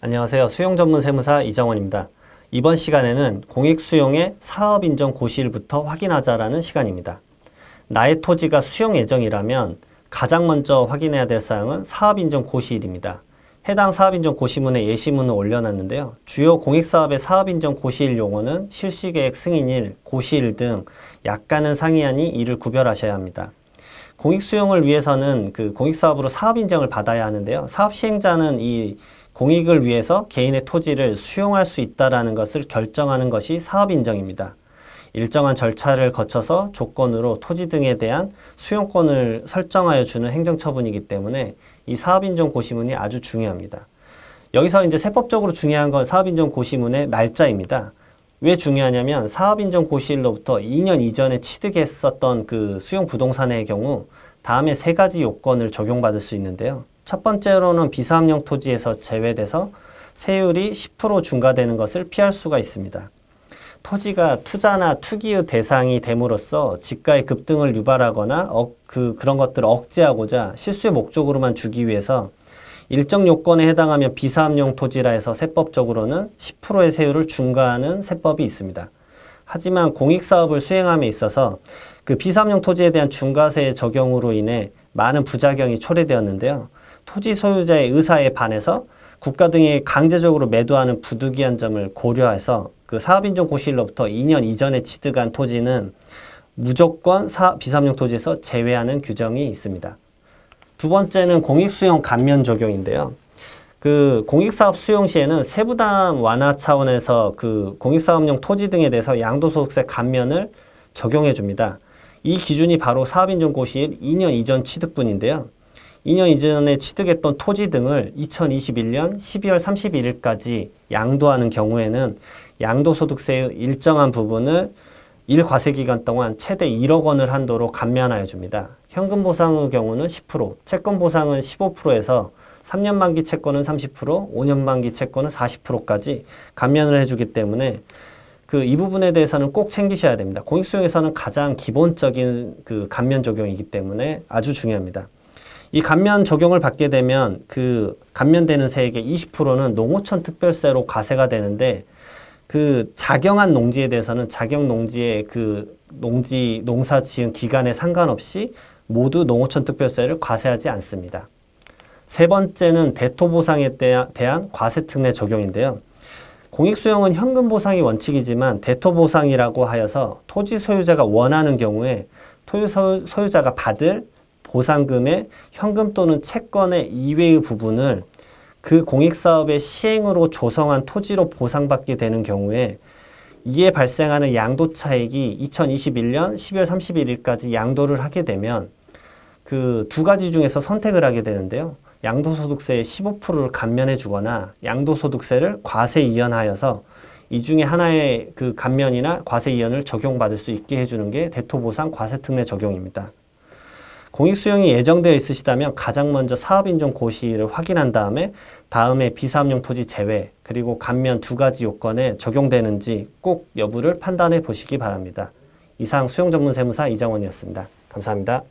안녕하세요. 수용 전문 세무사 이정원입니다. 이번 시간에는 공익 수용의 사업 인정 고시일부터 확인하자라는 시간입니다. 나의 토지가 수용 예정이라면 가장 먼저 확인해야 될 사항은 사업 인정 고시일입니다. 해당 사업 인정 고시문에 예시문을 올려놨는데요. 주요 공익 사업의 사업 인정 고시일 용어는 실시 계획 승인일, 고시일 등 약간은 상이하니 이를 구별하셔야 합니다. 공익 수용을 위해서는 그 공익 사업으로 사업 인정을 받아야 하는데요. 사업 시행자는 이 공익을 위해서 개인의 토지를 수용할 수있다는 것을 결정하는 것이 사업 인정입니다. 일정한 절차를 거쳐서 조건으로 토지 등에 대한 수용권을 설정하여 주는 행정처분이기 때문에 이 사업인정 고시문이 아주 중요합니다. 여기서 이제 세법적으로 중요한 건 사업인정 고시문의 날짜입니다. 왜 중요하냐면 사업인정 고시일로부터 2년 이전에 취득했었던 그 수용 부동산의 경우 다음에 세 가지 요건을 적용받을 수 있는데요. 첫 번째로는 비사업용 토지에서 제외돼서 세율이 10% 중과되는 것을 피할 수가 있습니다. 토지가 투자나 투기의 대상이 됨으로써 집가의 급등을 유발하거나 어, 그, 그런 것들을 억제하고자 실수의 목적으로만 주기 위해서 일정 요건에 해당하면 비사업용 토지라 해서 세법적으로는 10%의 세율을 중과하는 세법이 있습니다. 하지만 공익사업을 수행함에 있어서 그 비사업용 토지에 대한 중과세 적용으로 인해 많은 부작용이 초래되었는데요. 토지 소유자의 의사에 반해서 국가 등이 강제적으로 매도하는 부득이한 점을 고려해서 그 사업인종 고시일로부터 2년 이전에 취득한 토지는 무조건 사, 비삼용 토지에서 제외하는 규정이 있습니다. 두 번째는 공익수용 감면 적용인데요. 그 공익사업 수용 시에는 세부담 완화 차원에서 그 공익사업용 토지 등에 대해서 양도소득세 감면을 적용해 줍니다. 이 기준이 바로 사업인종 고시일 2년 이전 취득분인데요. 2년 이전에 취득했던 토지 등을 2021년 12월 31일까지 양도하는 경우에는 양도소득세의 일정한 부분을 일과세 기간 동안 최대 1억 원을 한도로 감면하여 줍니다. 현금 보상의 경우는 10%, 채권 보상은 15%에서 3년 만기 채권은 30%, 5년 만기 채권은 40%까지 감면을 해주기 때문에 그 이 부분에 대해서는 꼭 챙기셔야 됩니다. 공익수용에서는 가장 기본적인 그 감면 적용이기 때문에 아주 중요합니다. 이 감면 적용을 받게 되면 그 감면되는 세액의 20%는 농어촌 특별세로 과세가 되는데 그 작용한 농지에 대해서는 작용 농지의 그 농지 농사 지은 기간에 상관없이 모두 농어촌 특별세를 과세하지 않습니다. 세 번째는 대토 보상에 대한 과세 특례 적용인데요. 공익 수용은 현금 보상이 원칙이지만 대토 보상이라고 하여서 토지 소유자가 원하는 경우에 토지 소유자가 받을 보상금의 현금 또는 채권의 이외의 부분을 그 공익사업의 시행으로 조성한 토지로 보상받게 되는 경우에 이에 발생하는 양도 차익이 2021년 12월 31일까지 양도를 하게 되면 그 두 가지 중에서 선택을 하게 되는데요. 양도소득세의 15%를 감면해 주거나 양도소득세를 과세 이연하여서 이 중에 하나의 그 감면이나 과세 이연을 적용받을 수 있게 해주는 게 대토보상 과세특례 적용입니다. 공익수용이 예정되어 있으시다면 가장 먼저 사업인종 고시를 확인한 다음에 다음에 비사업용 토지 제외 그리고 감면 두 가지 요건에 적용되는지 꼭 여부를 판단해 보시기 바랍니다. 이상 수용전문세무사 이장원이었습니다. 감사합니다.